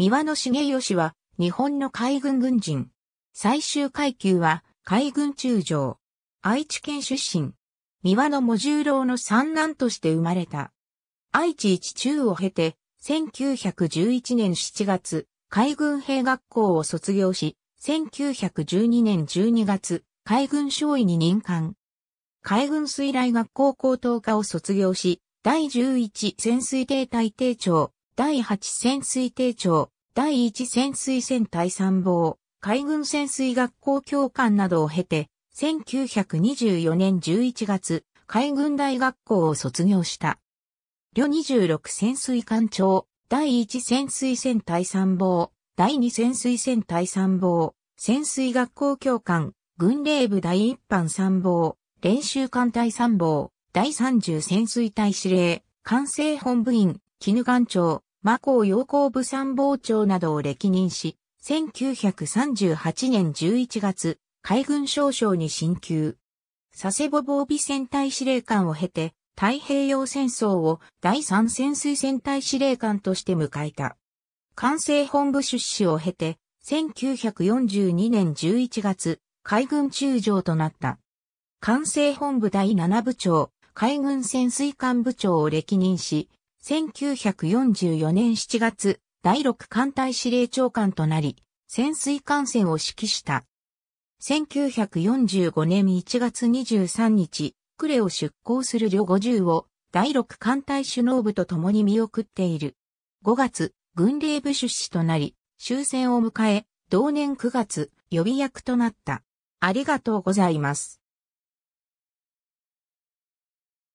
三輪の重義は、日本の海軍軍人。最終階級は、海軍中将。愛知県出身。三輪の茂十郎の三男として生まれた。愛知一中を経て、1911年7月、海軍兵学校を卒業し、1912年12月、海軍少尉に任官。海軍水雷学校高等科を卒業し、第11潜水艇隊艇長、第8潜水艇長、第1潜水船隊参謀、海軍潜水学校教官などを経て、1924年11月、海軍大学校を卒業した。旅26潜水艦長、第1潜水船隊参謀、第2潜水船隊参謀、潜水学校教官、軍令部第一班参謀、練習艦隊参謀、第30潜水隊司令、管制本部員、絹艦長、魔皇陽光部参謀長などを歴任し、1938年11月、海軍少将に進級。佐世保防備戦隊司令官を経て、太平洋戦争を第三潜水戦隊司令官として迎えた。管制本部出資を経て、1942年11月、海軍中将となった。管制本部第7部長、海軍潜水艦部長を歴任し、1944年7月、第6艦隊司令長官となり、潜水艦船を指揮した。1945年1月23日、クレを出港する旅50を第6艦隊首脳部と共に見送っている。5月、軍令部出資となり、終戦を迎え、同年9月、予備役となった。ありがとうございます。